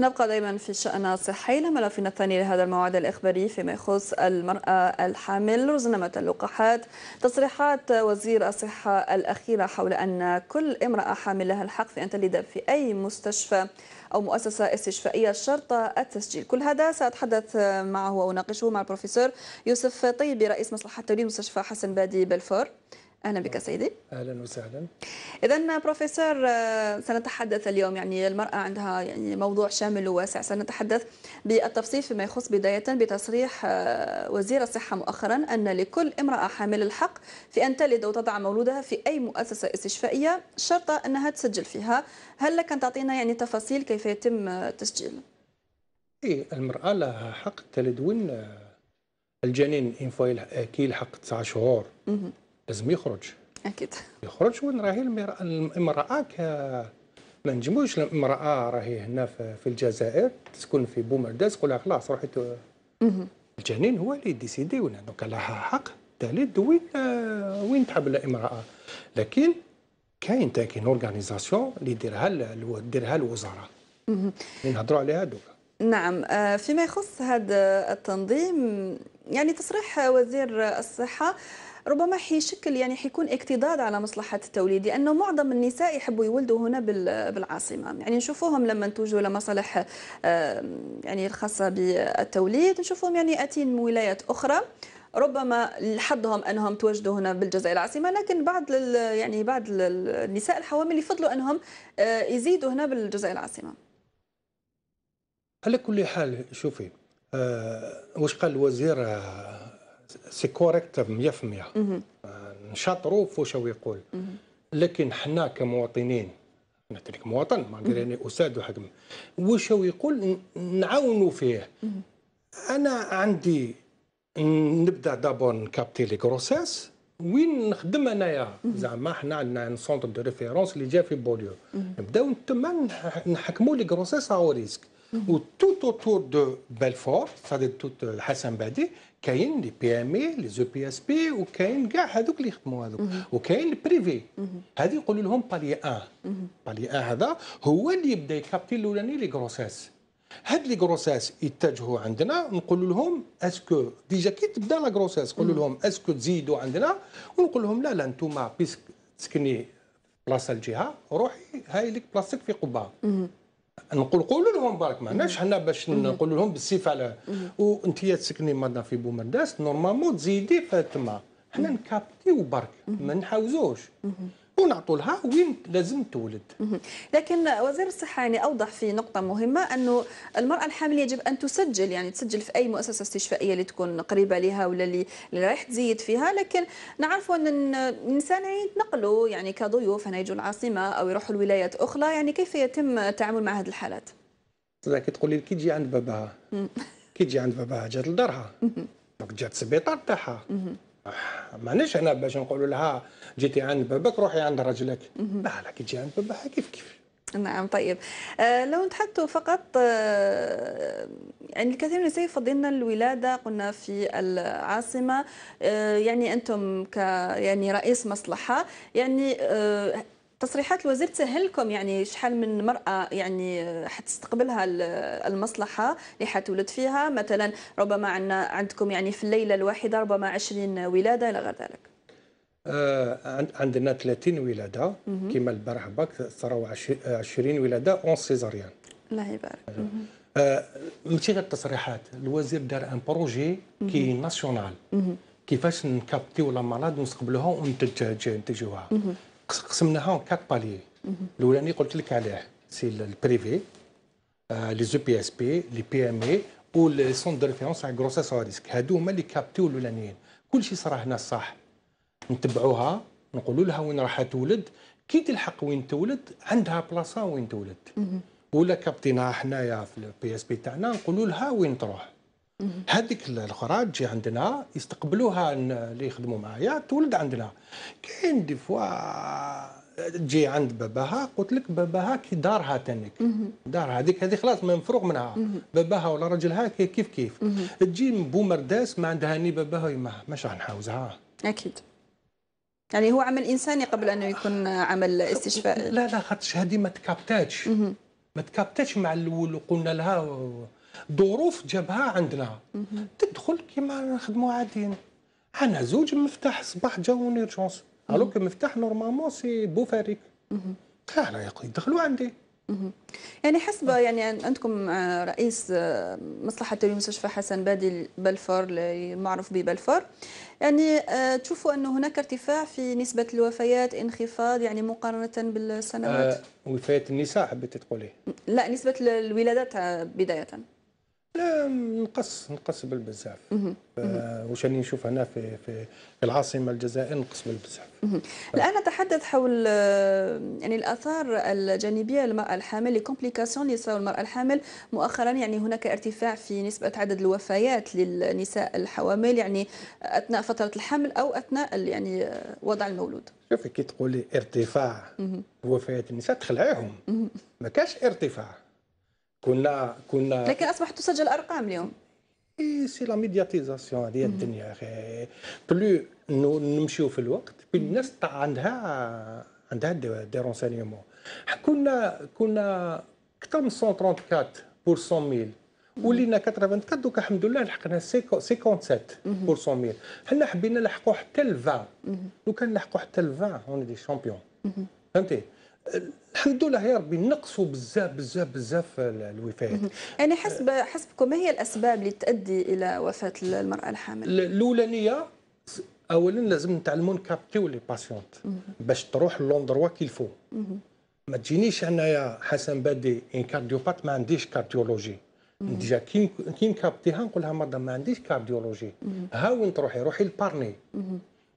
نبقى دائما في الشأن الصحي لملفنا الثاني لهذا الموعد الإخباري فيما يخص المرأة الحامل رزنمة اللقاحات تصريحات وزير الصحة الأخيرة حول أن كل امرأة حامل لها الحق في أن تلد في أي مستشفى أو مؤسسة استشفائية شرط التسجيل كل هذا سأتحدث معه وأناقشه مع البروفيسور يوسف طيبي رئيس مصلحة توليد مستشفى حسن بادي بلفور اهلا بك سيدي اهلا وسهلا اذا بروفيسور آه، سنتحدث اليوم يعني المراه عندها يعني موضوع شامل وواسع سنتحدث بالتفصيل فيما يخص بدايه بتصريح آه، وزير الصحه مؤخرا ان لكل امراه حامل الحق في ان تلد وتضع مولودها في اي مؤسسه استشفائيه شرط انها تسجل فيها هل لك ان تعطينا يعني تفاصيل كيف يتم التسجيل إيه المراه لها حق تلد وين آه، الجنين ان كي الحق 9 شهور لازم يخرج اكيد يخرج وين راهي المراه ك ما نجموش المراه راهي هنا في الجزائر تسكن في بومرداس تقول لها خلاص روحي الجنين هو اللي ديسيدي وين دونك لها حق تلد وين وين تحب الامراه لكن كاين تاكين اورغانيزاسيون اللي ديرها ديرها الوزاره نهضروا عليها دوكا نعم آه، فيما يخص هذا التنظيم يعني تصريح وزير الصحه ربما حيشكل يعني حيكون اكتضاد على مصلحه التوليد لانه معظم النساء يحبوا يولدوا هنا بالعاصمه يعني نشوفوهم لما توجوا لمصالح يعني الخاصه بالتوليد نشوفوهم يعني اتين ولايات اخرى ربما لحظهم انهم توجدوا هنا بالجزائر العاصمه لكن بعض يعني بعض النساء الحوامل يفضلوا انهم آه، يزيدوا هنا بالجزائر العاصمه على كل حال شوفي أه واش قال الوزير آه، سي كوريكت 100% نشاطرو فوش هو يقول لكن حنا كمواطنين انا تلك مواطن ما نقدر يعني اساد وحكم واش هو يقول نعاونوا فيه انا عندي نبدا دابور نكابتي لي كروساس وين نخدم انايا زعما حنا عندنا ان سونتر دو ريفيرونس اللي جا في بوليو نبداو تما نحكموا لي كروساس ا ريسك وتوت اوتور دو بلفور سادة توت Hassan Badi, كاين لي بي ام اي لي زو بي اس بي وكاين كاع هذوك اللي يخدموا هذوك وكاين البريفي هذه يقولوا لهم بالي ان بالي ان هذا هو اللي يبدا يكابتي الاولاني لي غروساس هاد لي غروساس يتجهوا عندنا نقول لهم اسكو ديجا كي تبدا لا غروساس نقول لهم اسكو تزيدوا عندنا ونقول لهم لا لا انتم بيسك تسكني بلاصه الجهه روحي هاي لك بلاصتك في قبه نقول قولوا لهم برك عندناش حنا باش نقول لهم بالسيف على وانت تسكني مدنا في بومرداس نورمالمون تزيدي فتما حنا نكابتيو برك ما نحاوزوش ونعطوا لها وين لازم تولد لكن وزير الصحه يعني اوضح في نقطه مهمه انه المراه الحامل يجب ان تسجل يعني تسجل في اي مؤسسه استشفائيه اللي تكون قريبه لها ولا اللي رايح تزيد فيها لكن نعرفوا ان الانسان يتنقلوا يعني كضيوف هنا يجوا العاصمه او يروحوا لولايات اخرى يعني كيف يتم التعامل مع هذه الحالات كي تقول لي كي تجي عند باباها كي تجي عند باباها جات لدارها جات السبيطار تاعها آه، ماناش هنا باش نقولوا لها جيتي عند بابك روحي عند راجلك آه، لا كي تجي عند بابها كيف كيف نعم طيب آه لو نتحدثوا فقط آه يعني الكثير من الناس يفضلنا الولاده قلنا في العاصمه آه يعني انتم ك يعني رئيس مصلحه يعني آه تصريحات الوزير تسهلكم يعني شحال من مرأة يعني آه، حتستقبلها المصلحة اللي حتولد فيها مثلا ربما عندكم يعني في الليلة الواحدة ربما 20 ولادة إلى غير ذلك آه عندنا 30 ولاده كما البارح باك صاروا 20 ولاده اون سيزاريان الله يبارك آه. آه ماشي غير التصريحات الوزير دار ان بروجي كي ناسيونال كيفاش نكابتيو لا مالاد ونستقبلوها ونتجوها قسمناها كات بالي الاولاني قلت لك عليه سي البريفي لي زو بي اس بي لي بي ام اي لي سون دو ريفيرونس على كروسيس ريسك هادو هما اللي كابتيو الاولانيين كلشي صرا هنا صح نتبعوها نقولوا لها وين راح تولد كي تلحق وين تولد عندها بلاصه وين تولد ولا كابتينها حنايا في البي اس بي تاعنا نقولوا لها وين تروح هذيك الاخرى تجي عندنا يستقبلوها اللي يخدموا معايا تولد عندنا كاين دي فوا تجي عند باباها قلت لك باباها كي دارها تانيك دارها هذيك هذه خلاص ما مفروغ منها باباها ولا رجلها كيف كيف تجي بومرداس ما عندها ني باباها ويماها ماش راح نحاوزها اكيد يعني هو عمل انساني قبل انه يكون عمل استشفاء لا لا خاطرش هذه ما تكابتاتش ما تكابتاتش مع الاول وقلنا لها ظروف جابها عندنا تدخل كما نخدموا عاديين انا زوج مفتاح صباح جاوني ايرجونس الوغ مفتاح نورمالمون سي بوفاريك قال لا يدخلوا دخلوا عندي يعني حسب يعني عندكم آه، رئيس آه، مصلحة مستشفى حسن بادي بلفور المعروف ببلفور يعني آه، تشوفوا أن هناك ارتفاع في نسبة الوفيات انخفاض يعني مقارنة بالسنوات آه وفيات النساء حبيت تقولي لا نسبة الولادات بداية لا نقص نقص بالبزاف آه، وش اللي نشوف هنا في في العاصمه الجزائر نقص بالبزاف الان نتحدث حول آه، يعني الاثار الجانبيه للمراه الحامل لي كومبليكاسيون اللي صاروا المراه الحامل مؤخرا يعني هناك ارتفاع في نسبه عدد الوفيات للنساء الحوامل يعني اثناء فتره الحمل او اثناء يعني آه، وضع المولود شوفي كي تقولي ارتفاع وفيات النساء تخلعيهم ما كاش ارتفاع كنا كنا لكن اصبحت تسجل ارقام اليوم اي سي لا ميدياتيزاسيون هذه الدنيا اخي بلو نمشيو في الوقت الناس عندها عندها دي رونسينيومون كنا كنا اكثر من 134 ميل ولينا 84 دوك الحمد لله لحقنا 57 ميل حنا حبينا نلحقوا حتى ل 20 لو كان نلحقوا حتى ل 20 اون دي شامبيون فهمتي الحمد لله يا ربي نقصوا بزاف بزاف بزاف الوفيات يعني حسب حسبكم ما هي الاسباب اللي تؤدي الى وفاه المراه الحامل الاولانيه اولا لازم نتعلموا نكابتيو لي باسيونت باش تروح لوندروا كيلفو ما تجينيش انايا حسن بادي ان كارديوبات ما عنديش كارديولوجي ديجا كي نكابتيها نقول لها مرضى ما عنديش كارديولوجي ها وين تروحي روحي لبارني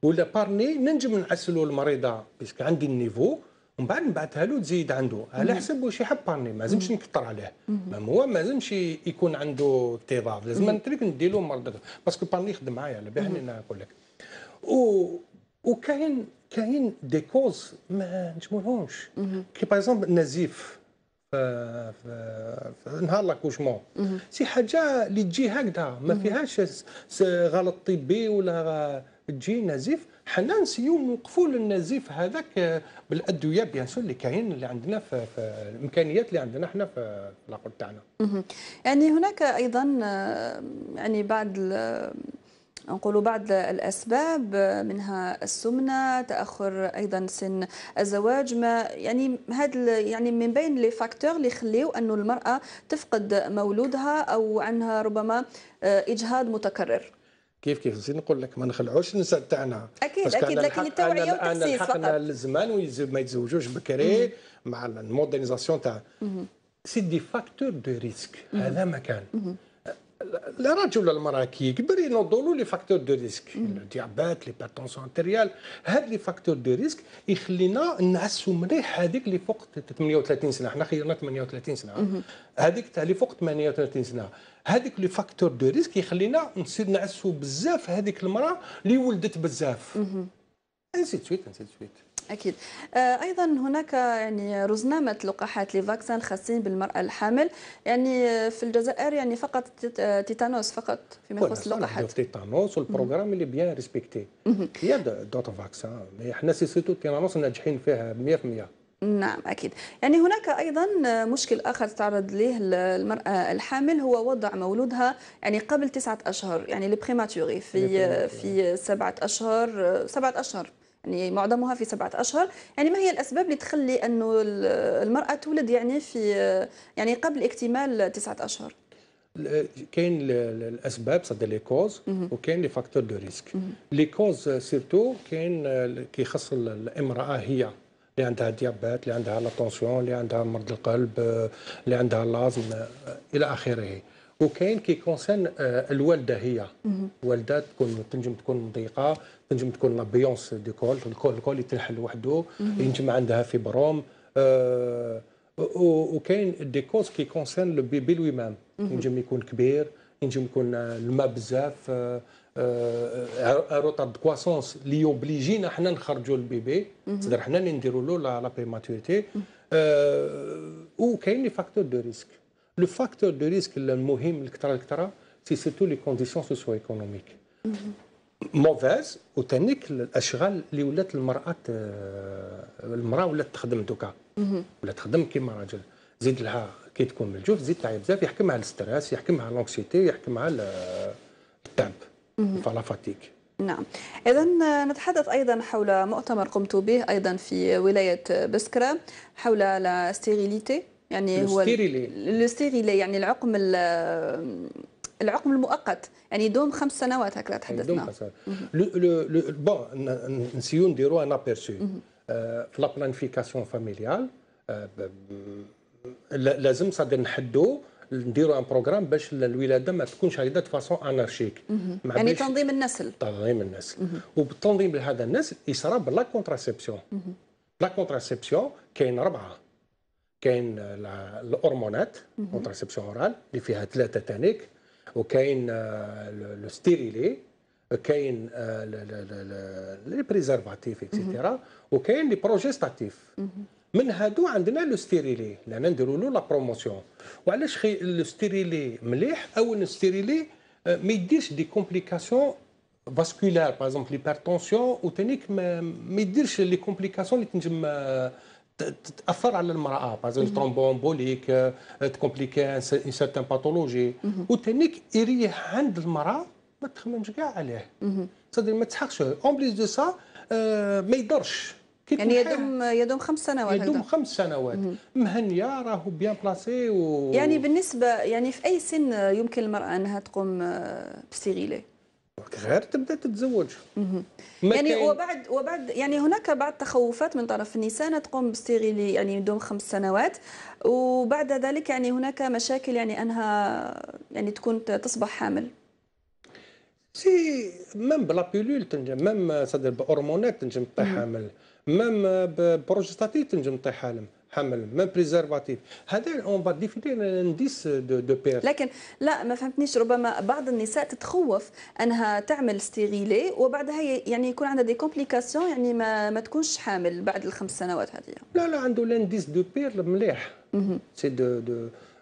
ولا بارني ننجم نعسلوا المريضه باسكو عندي النيفو ومن بعد نبعثها له تزيد عنده على حسب واش يحب بارني ما لازمش نكثر عليه ما هو ما لازمش يكون عنده اكتظاظ لازم نترك ندي له مرض باسكو بارني يخدم معايا على بالي انا نقول لك و وكاين كاين دي كوز ما نجمولهمش كي باغ اكزومبل النزيف في نهار لاكوشمون سي حاجه اللي تجي هكذا ما فيهاش غلط طبي ولا تجي نزيف حنا نسيو نوقفوا للنزيف هذاك آه، بالادويه بيان سور اللي كاين اللي عندنا في, في الامكانيات اللي عندنا احنا في العقد تاعنا. يعني هناك ايضا آه، يعني بعض نقولوا بعض الأسباب آه، منها السمنة تأخر أيضا سن الزواج ما يعني هذا يعني من بين لي فاكتور اللي يخليو أنه المرأة تفقد مولودها أو عنها ربما إجهاض متكرر كيف كيف نسيت نقول لك ما نخلعوش النساء تاعنا اكيد اكيد لكن التوعيه والتخصيص فقط انا الزمان ما يتزوجوش بكري مع المودرنيزاسيون تاع سي دي فاكتور دو ريسك هذا ما كان لا راجل ولا المراه كي يكبر ينوضوا لي فاكتور دو ريسك الديابات لي باتونسون انتريال هاد لي فاكتور دو ريسك يخلينا نعسوا مليح هذيك اللي فوق 38 سنه حنا خيرنا 38 سنه هذيك تاع اللي فوق 38 سنه هذيك لي فاكتور دو ريسك يخلينا نصير نعسو بزاف هذيك المراه اللي ولدت بزاف انسيت سويت انسيت سويت اكيد آه، ايضا هناك يعني رزنامه لقاحات لفاكسان خاصين بالمراه الحامل يعني في الجزائر يعني فقط آه، تيتانوس فقط فيما يخص اللقاحات تيتانوس والبروغرام اللي بيان ريسبكتي هي دوت فاكسان احنا سيتو تيتانوس ناجحين فيها 100% نعم أكيد يعني هناك أيضا مشكل آخر تعرض له المرأة الحامل هو وضع مولودها يعني قبل تسعة أشهر يعني البريماتوري في في سبعة أشهر سبعة أشهر يعني معظمها في سبعة أشهر يعني ما هي الأسباب اللي تخلي أنه المرأة تولد يعني في يعني قبل اكتمال تسعة أشهر كاين الاسباب سا لي كوز وكاين لي فاكتور دو ريسك لي كوز سيرتو كاين كيخص الامراه هي اللي عندها ديابات اللي عندها لا طونسيون اللي عندها مرض القلب آه، اللي عندها لازم آه، الى اخره وكاين كي كونسيرن آه، الوالده هي الوالده تكون تنجم تكون ضيقه تنجم تكون لابيونس دو كول الكول الكول يتنحل وحده ينجم عندها فيبروم أه وكاين دي كوز كي كونسيرن لو بيبي لوي ميم ينجم يكون كبير ينجم يكون الماء بزاف روتار دو كواسونس اللي يوبليجينا حنا نخرجوا البيبي تقدر حنا اللي نديروا له لا بريماتوريتي آه، وكاين لي فاكتور دو ريسك لو فاكتور دو ريسك المهم الكثره الكثره سي سيرتو لي كونديسيون سوسيو ايكونوميك موفاز وتانيك الاشغال اللي ولات المراه المراه ولات تخدم دوكا ولات تخدم كيما راجل زيد لها كي تكون من الجوف تزيد تعيا بزاف يحكم على الستريس يحكم على لونكسيتي يحكم على التعب فلا فاتيك نعم إذا نتحدث أيضا حول مؤتمر قمت به أيضا في ولاية بسكرة حول لا ستيريليتي يعني هو الستيريلي يعني العقم العقم المؤقت يعني دوم خمس سنوات هكذا تحدثنا دوم خمس سنوات بون نسيو نديرو ان ابيرسو في لا بلانيفيكاسيون فاميليال لازم صادير نحدو نديروا ان بروغرام باش الولاده ما تكونش هكذا فاسون انارشيك يعني تنظيم النسل تنظيم النسل وبالتنظيم لهذا النسل يصرى بلا كونتراسيبسيون لا كونتراسيبسيون كاين اربعه كاين الهرمونات كونتراسيبسيون اورال اللي فيها ثلاثه تانيك وكاين لو ستيريلي كاين لي بريزرفاتيف اكسيتيرا وكاين آه، لي بروجيستاتيف من هادو عندنا لو ستيريلي لان نديرو له لا بروموسيون وعلاش خي لو ستيريلي مليح او ستيريلي آه، ما يديرش دي كومبليكاسيون فاسكولار باغ اكزومبل ليبرتونسيون وتانيك ما يديرش لي كومبليكاسيون اللي تنجم آه، تاثر على المراه باغ بوليك تكومبليكي ان سيرتان باثولوجي وتانيك يريح عند المراه ما تخممش كاع عليه صدر ما تسحقش اون بليس دو سا ما يضرش يعني يدوم يدوم خمس سنوات يدوم خمس سنوات مهنيه راهو بيان بلاسي و... يعني بالنسبه يعني في اي سن يمكن المراه انها تقوم آه، بستيغيلي غير تبدا تتزوج يعني وبعد وبعد يعني هناك بعض التخوفات من طرف النساء تقوم بستيغيلي يعني دوم خمس سنوات وبعد ذلك يعني هناك مشاكل يعني انها يعني تكون تصبح حامل سي ميم بلا بيلول تنجم ميم سادير بهرمونات تنجم تطيح حامل ميم بروجستاتيف تنجم تطيح حالم حمل ميم بريزرفاتيف هذا اون با ديفيني انديس دو دو بير لكن لا ما فهمتنيش ربما بعض النساء تتخوف انها تعمل ستيريلي وبعدها يعني يكون عندها دي كومبليكاسيون يعني ما, ما تكونش حامل بعد الخمس سنوات هذه لا لا عنده لانديس دو بير مليح سي دو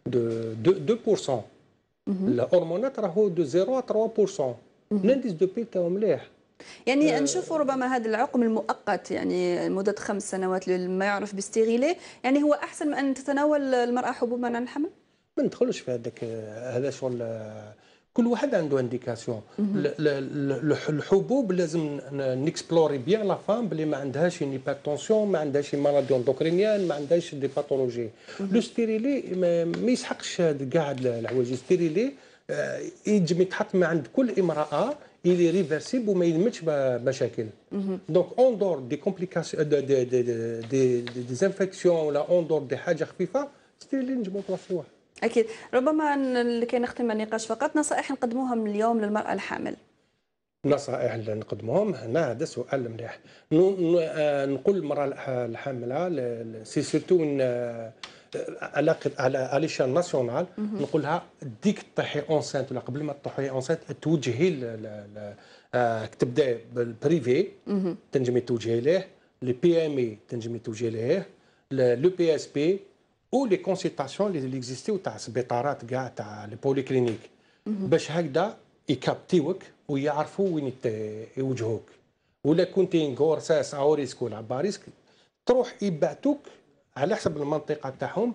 دو دو بورسون الهرمونات راهو دو 0 3% بورسون لانديس دو بير تاعو مليح يعني آه. نشوفوا ربما هذا العقم المؤقت يعني مده خمس سنوات ما يعرف باستغيلة يعني هو احسن من ان تتناول المراه حبوب منع الحمل ما ندخلش في هذاك هذا شغل كل واحد عنده انديكاسيون الحبوب لازم نكسبلوري بيان لا فام بلي ما عندهاش اون هيبرتونسيون ما عندهاش مالادي اندوكرينيان ما عندهاش دي باثولوجي لو ستيريلي ما يسحقش كاع الحوايج ستيريلي يجم يتحط ما عند كل امراه il est réversible ou mais il met مشاكل. Donc en dehors des complications euh, des, des, des, des infections là, en dehors des choses حاجه خفيفه ستيل اللي نجموا نوفروها. اكيد ربما لكي نختم النقاش فقط نصائح نقدموهم اليوم للمراه الحامل. نصائح اللي نقدموهم هنا هذا سؤال مليح آه، نقول للمراه الحامله سي سيرتو على على اليشان ناسيونال mhm. نقولها ديك طيحي اونسانت ولا قبل ما تطيحي اونسانت توجهي آه، تبدا بالبريفي mhm. تنجمي توجهي ليه لي بي ام اي e تنجمي توجهي ليه لو بي اس بي او لي كونسلتاسيون اللي اكزيستيو تاع السبيطارات كاع تاع لي بولي كلينيك mhm. باش هكذا يكابتيوك ويعرفوا وين يوجهوك ولا كنتي نقور ساس اوريسك ولا باريسك تروح يبعتوك على حسب المنطقه تاعهم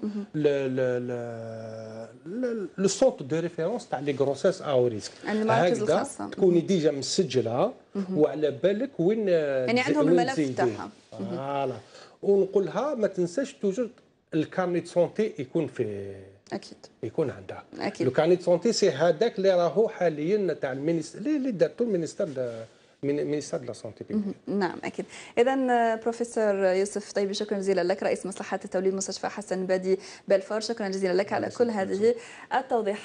لو سونتر دو ريفيرونس تاع لي غروسيس او ريسك يعني المراكز الخاصه تكوني ديجا مسجله وعلى بالك وين يعني عندهم الملف تاعها فوالا ونقولها ما تنساش توجد الكارني دو سونتي يكون في اكيد يكون عندها اكيد لو كارني دو سونتي سي هذاك اللي راهو حاليا تاع المينيستر اللي دارته المينيستر من مينيستير لا سونتي نعم اكيد اذا آه، بروفيسور يوسف طيب شكرا جزيلا لك رئيس مصلحه التوليد مستشفى حسن بادي بلفور شكرا جزيلا لك على كل هذه التوضيحات